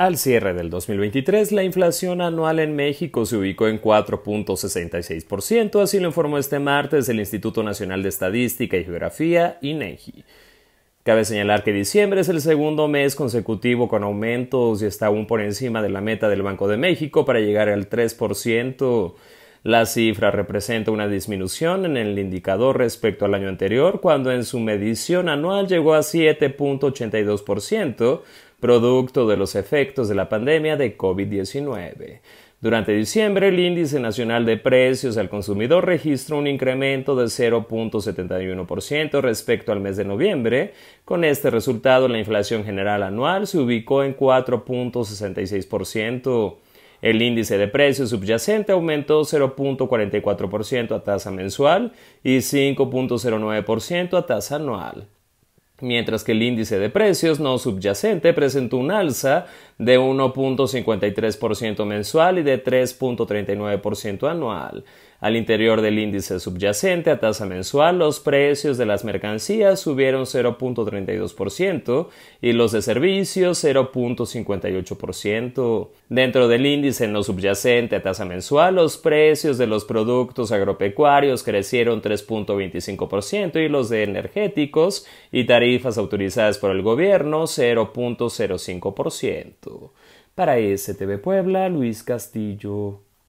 Al cierre del 2023, la inflación anual en México se ubicó en 4.66%, así lo informó este martes el Instituto Nacional de Estadística y Geografía, INEGI. Cabe señalar que diciembre es el segundo mes consecutivo con aumentos y está aún por encima de la meta del Banco de México para llegar al 3%. La cifra representa una disminución en el indicador respecto al año anterior, cuando en su medición anual llegó a 7.82%, producto de los efectos de la pandemia de COVID-19. Durante diciembre, el índice nacional de precios al consumidor registró un incremento de 0.71% respecto al mes de noviembre. Con este resultado, la inflación general anual se ubicó en 4.66%. El índice de precios subyacente aumentó 0.44% a tasa mensual y 5.09% a tasa anual mientras que el índice de precios no subyacente presentó un alza de 1.53% mensual y de 3.39% anual. Al interior del índice subyacente a tasa mensual, los precios de las mercancías subieron 0.32% y los de servicios 0.58%. Dentro del índice no subyacente a tasa mensual, los precios de los productos agropecuarios crecieron 3.25% y los de energéticos y tarifas autorizadas por el gobierno 0.05%. Para STV Puebla, Luis Castillo.